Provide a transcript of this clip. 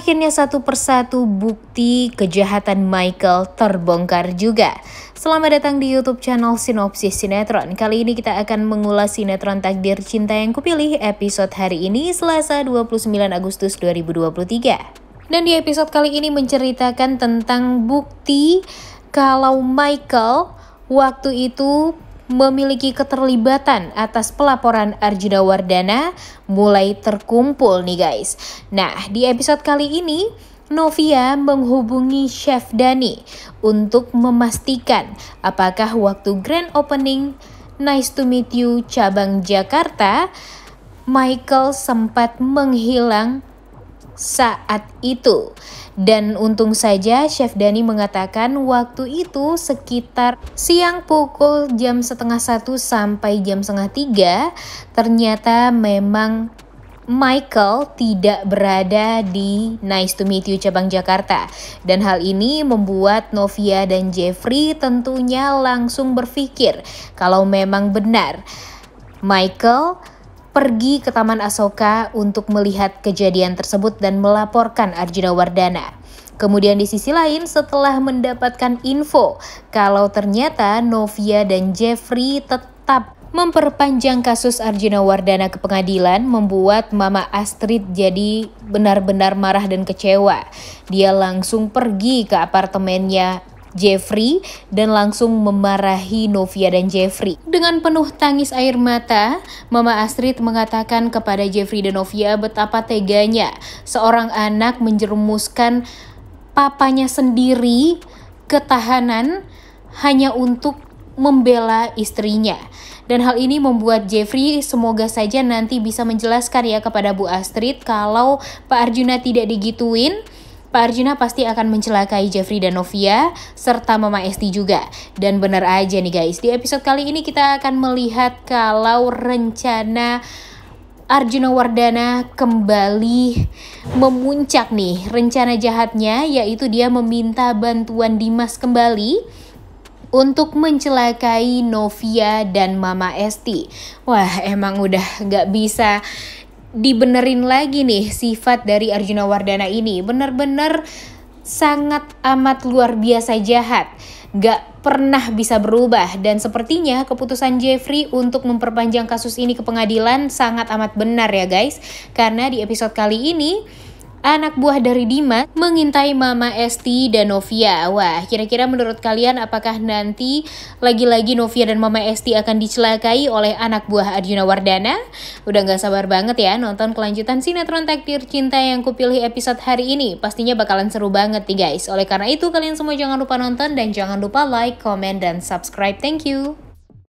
Akhirnya satu persatu bukti kejahatan Michael terbongkar juga. Selamat datang di YouTube channel Sinopsis Sinetron. Kali ini kita akan mengulas sinetron Takdir Cinta yang Kupilih episode hari ini Selasa 29 Agustus 2023. Dan di episode kali ini menceritakan tentang bukti kalau Michael waktu itu memiliki keterlibatan atas pelaporan Arjuna Wardana mulai terkumpul nih guys. Nah, di episode kali ini Novia menghubungi Chef Dani untuk memastikan apakah waktu grand opening Nice to Meet You cabang Jakarta, Michael sempat menghilang saat itu. Dan untung saja Chef Dani mengatakan waktu itu sekitar siang pukul jam setengah satu sampai jam setengah tiga ternyata memang Michael tidak berada di Nice to Meet You cabang Jakarta dan hal ini membuat Novia dan Jeffrey tentunya langsung berpikir kalau memang benar Michael pergi ke Taman Asoka untuk melihat kejadian tersebut dan melaporkan Arjuna Wardana. Kemudian di sisi lain setelah mendapatkan info kalau ternyata Novia dan Jeffrey tetap memperpanjang kasus Arjuna Wardana ke pengadilan membuat Mama Astrid jadi benar-benar marah dan kecewa. Dia langsung pergi ke apartemennya Jeffrey dan langsung memarahi Novia dan Jeffrey. Dengan penuh tangis air mata, Mama Astrid mengatakan kepada Jeffrey dan Novia betapa teganya seorang anak menjerumuskan papanya sendiri ke tahanan hanya untuk membela istrinya. Dan hal ini membuat Jeffrey semoga saja nanti bisa menjelaskan ya kepada Bu Astrid kalau Pak Arjuna tidak digituin Pak Arjuna pasti akan mencelakai Jeffrey dan Novia serta Mama Esti juga. Dan benar aja nih guys, di episode kali ini kita akan melihat kalau rencana Arjuna Wardana kembali memuncak nih rencana jahatnya yaitu dia meminta bantuan Dimas kembali untuk mencelakai Novia dan Mama Esti. Wah emang udah gak bisa dibenerin lagi nih sifat dari Arjuna Wardana ini benar-benar sangat amat luar biasa jahat gak pernah bisa berubah dan sepertinya keputusan Jeffrey untuk memperpanjang kasus ini ke pengadilan sangat amat benar ya guys karena di episode kali ini anak buah dari Dima, mengintai Mama Esti dan Novia. Wah, kira-kira menurut kalian apakah nanti lagi-lagi Novia dan Mama Esti akan dicelakai oleh anak buah Arjuna Wardana? Udah nggak sabar banget ya nonton kelanjutan sinetron Takdir Cinta yang kupilih episode hari ini. Pastinya bakalan seru banget nih guys. Oleh karena itu kalian semua jangan lupa nonton dan jangan lupa like, comment, dan subscribe. Thank you!